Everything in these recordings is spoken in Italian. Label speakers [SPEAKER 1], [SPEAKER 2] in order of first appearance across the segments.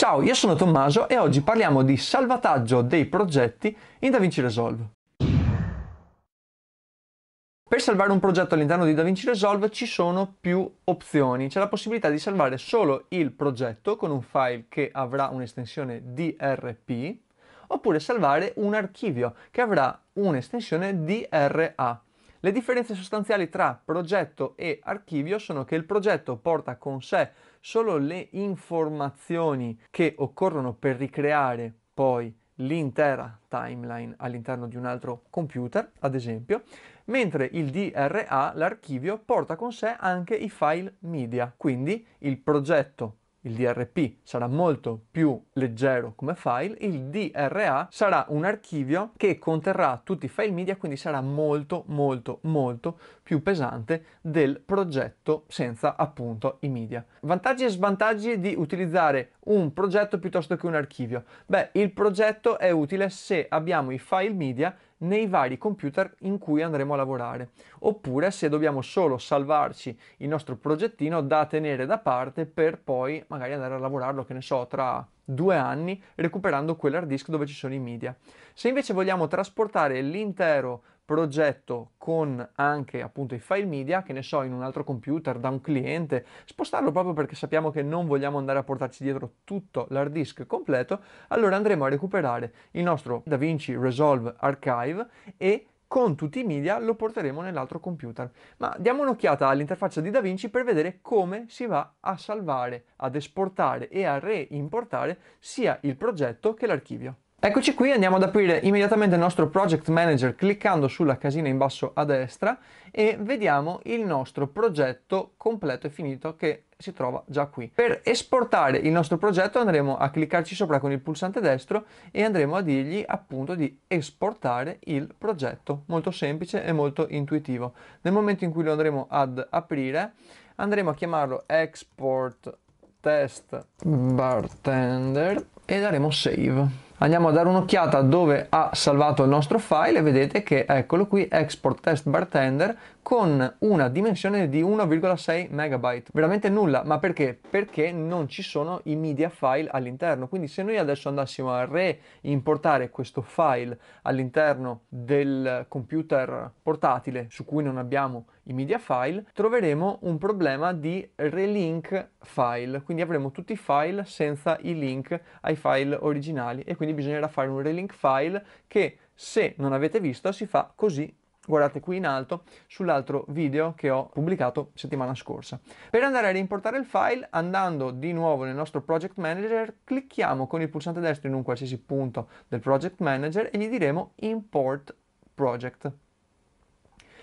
[SPEAKER 1] Ciao, io sono Tommaso e oggi parliamo di salvataggio dei progetti in DaVinci Resolve. Per salvare un progetto all'interno di DaVinci Resolve ci sono più opzioni. C'è la possibilità di salvare solo il progetto con un file che avrà un'estensione DRP oppure salvare un archivio che avrà un'estensione DRA. Le differenze sostanziali tra progetto e archivio sono che il progetto porta con sé solo le informazioni che occorrono per ricreare poi l'intera timeline all'interno di un altro computer, ad esempio, mentre il DRA, l'archivio, porta con sé anche i file media, quindi il progetto il DRP sarà molto più leggero come file, il DRA sarà un archivio che conterrà tutti i file media, quindi sarà molto molto molto più pesante del progetto senza appunto i media. Vantaggi e svantaggi di utilizzare un progetto piuttosto che un archivio. Beh, il progetto è utile se abbiamo i file media nei vari computer in cui andremo a lavorare, oppure se dobbiamo solo salvarci il nostro progettino da tenere da parte per poi magari andare a lavorarlo, che ne so, tra due anni, recuperando quell'hard disk dove ci sono i media. Se invece vogliamo trasportare l'intero progetto con anche appunto i file media, che ne so, in un altro computer, da un cliente, spostarlo proprio perché sappiamo che non vogliamo andare a portarci dietro tutto l'hard disk completo, allora andremo a recuperare il nostro DaVinci Resolve Archive e con tutti i media lo porteremo nell'altro computer. Ma diamo un'occhiata all'interfaccia di DaVinci per vedere come si va a salvare, ad esportare e a reimportare sia il progetto che l'archivio. Eccoci qui, andiamo ad aprire immediatamente il nostro Project Manager cliccando sulla casina in basso a destra e vediamo il nostro progetto completo e finito che si trova già qui. Per esportare il nostro progetto andremo a cliccarci sopra con il pulsante destro e andremo a dirgli appunto di esportare il progetto. Molto semplice e molto intuitivo. Nel momento in cui lo andremo ad aprire andremo a chiamarlo export test bartender e daremo save andiamo a dare un'occhiata dove ha salvato il nostro file e vedete che eccolo qui export test bartender con una dimensione di 1,6 megabyte veramente nulla ma perché perché non ci sono i media file all'interno quindi se noi adesso andassimo a reimportare questo file all'interno del computer portatile su cui non abbiamo i media file troveremo un problema di relink file quindi avremo tutti i file senza i link ai file originali e quindi bisognerà fare un relink file che se non avete visto si fa così guardate qui in alto sull'altro video che ho pubblicato settimana scorsa. Per andare a reimportare il file, andando di nuovo nel nostro Project Manager, clicchiamo con il pulsante destro in un qualsiasi punto del Project Manager e gli diremo Import Project.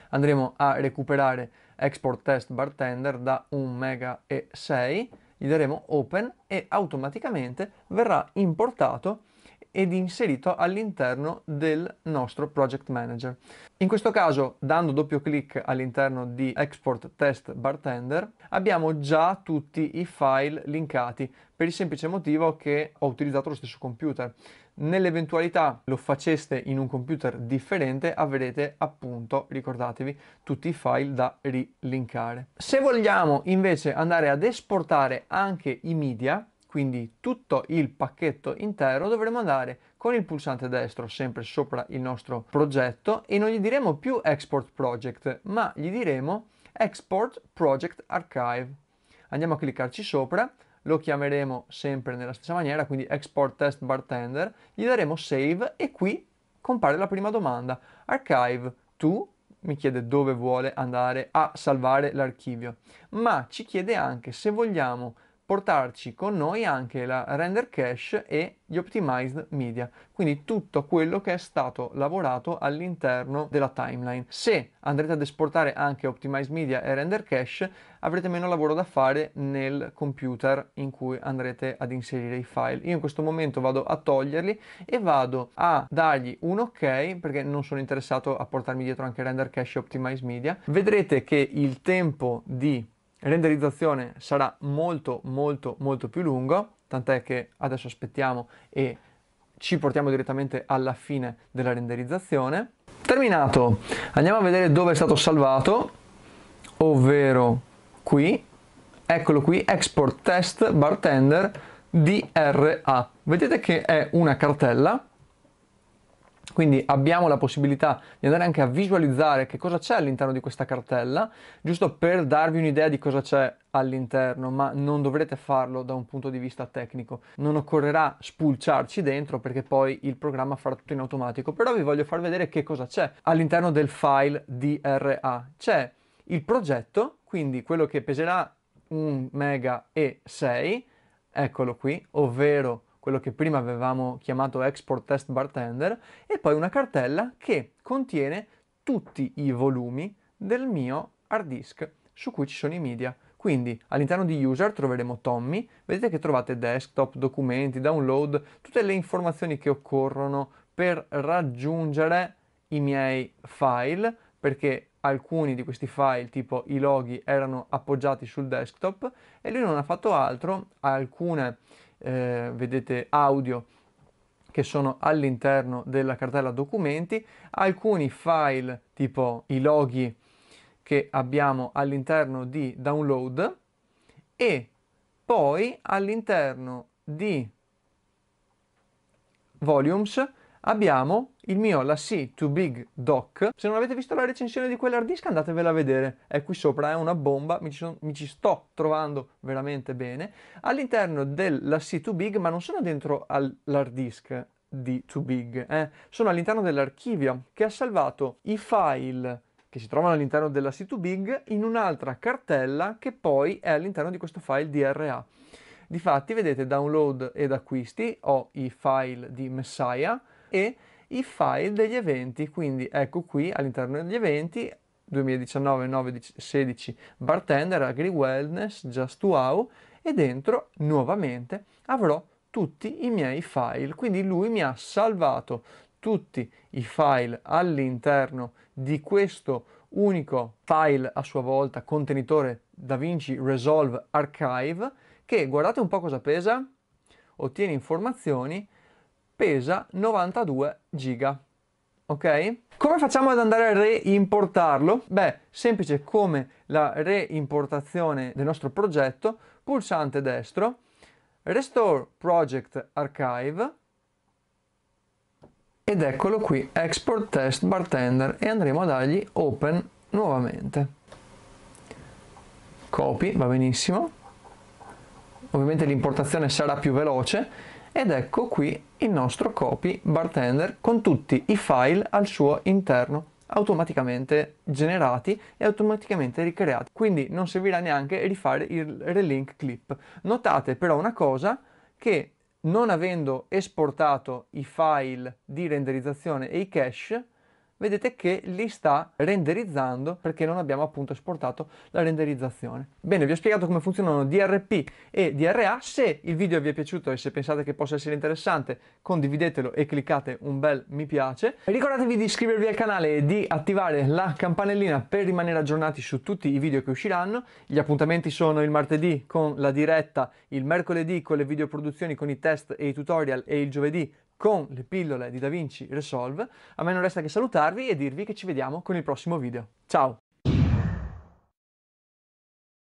[SPEAKER 1] Andremo a recuperare Export Test Bartender da 1 mega e 6 gli daremo open e automaticamente verrà importato ed inserito all'interno del nostro project manager. In questo caso, dando doppio clic all'interno di Export Test Bartender, abbiamo già tutti i file linkati per il semplice motivo che ho utilizzato lo stesso computer. Nell'eventualità lo faceste in un computer differente, avrete appunto, ricordatevi, tutti i file da rilinkare. Se vogliamo invece andare ad esportare anche i media, quindi tutto il pacchetto intero dovremo andare con il pulsante destro sempre sopra il nostro progetto e non gli diremo più export project ma gli diremo export project archive andiamo a cliccarci sopra lo chiameremo sempre nella stessa maniera quindi export test bartender gli daremo save e qui compare la prima domanda archive to mi chiede dove vuole andare a salvare l'archivio ma ci chiede anche se vogliamo portarci con noi anche la render cache e gli optimized media, quindi tutto quello che è stato lavorato all'interno della timeline. Se andrete ad esportare anche optimized media e render cache, avrete meno lavoro da fare nel computer in cui andrete ad inserire i file. Io in questo momento vado a toglierli e vado a dargli un ok perché non sono interessato a portarmi dietro anche render cache e optimized media. Vedrete che il tempo di renderizzazione sarà molto molto molto più lunga tant'è che adesso aspettiamo e ci portiamo direttamente alla fine della renderizzazione. Terminato, andiamo a vedere dove è stato salvato, ovvero qui, eccolo qui, export test bartender DRA. Vedete che è una cartella quindi abbiamo la possibilità di andare anche a visualizzare che cosa c'è all'interno di questa cartella, giusto per darvi un'idea di cosa c'è all'interno, ma non dovrete farlo da un punto di vista tecnico. Non occorrerà spulciarci dentro perché poi il programma farà tutto in automatico, però vi voglio far vedere che cosa c'è all'interno del file DRA. C'è il progetto, quindi quello che peserà 1 mega e 6, eccolo qui, ovvero quello che prima avevamo chiamato Export Test Bartender, e poi una cartella che contiene tutti i volumi del mio hard disk su cui ci sono i media. Quindi all'interno di user troveremo Tommy, vedete che trovate desktop, documenti, download, tutte le informazioni che occorrono per raggiungere i miei file, perché alcuni di questi file, tipo i loghi, erano appoggiati sul desktop e lui non ha fatto altro, alcune, eh, vedete, audio che sono all'interno della cartella documenti, alcuni file tipo i loghi che abbiamo all'interno di download e poi all'interno di volumes abbiamo il mio la C Too Big Doc. Se non avete visto la recensione di quell'hard disk andatevela a vedere, è qui sopra, è una bomba, mi ci, son, mi ci sto trovando veramente bene. All'interno della C Too Big, ma non sono dentro all'hard disk di Too Big, eh? sono all'interno dell'archivio che ha salvato i file che si trovano all'interno della C2Big in un'altra cartella che poi è all'interno di questo file DRA. Difatti, vedete, download ed acquisti, ho i file di Messiah e i file degli eventi, quindi ecco qui all'interno degli eventi 2019 16, bartender agri wellness just wow e dentro nuovamente avrò tutti i miei file quindi lui mi ha salvato tutti i file all'interno di questo unico file a sua volta contenitore DaVinci Resolve Archive che guardate un po' cosa pesa, ottiene informazioni, pesa 92 giga. Ok? Come facciamo ad andare a reimportarlo? Beh, semplice come la reimportazione del nostro progetto, pulsante destro, Restore Project Archive ed eccolo qui, Export Test Bartender e andremo a dargli Open nuovamente. Copy, va benissimo ovviamente l'importazione sarà più veloce ed ecco qui il nostro copy bartender con tutti i file al suo interno automaticamente generati e automaticamente ricreati quindi non servirà neanche rifare il relink clip notate però una cosa che non avendo esportato i file di renderizzazione e i cache vedete che li sta renderizzando perché non abbiamo appunto esportato la renderizzazione. Bene, vi ho spiegato come funzionano DRP e DRA. Se il video vi è piaciuto e se pensate che possa essere interessante, condividetelo e cliccate un bel mi piace. Ricordatevi di iscrivervi al canale e di attivare la campanellina per rimanere aggiornati su tutti i video che usciranno. Gli appuntamenti sono il martedì con la diretta, il mercoledì con le videoproduzioni con i test e i tutorial e il giovedì con le pillole di DaVinci Resolve, a me non resta che salutarvi e dirvi che ci vediamo con il prossimo video. Ciao!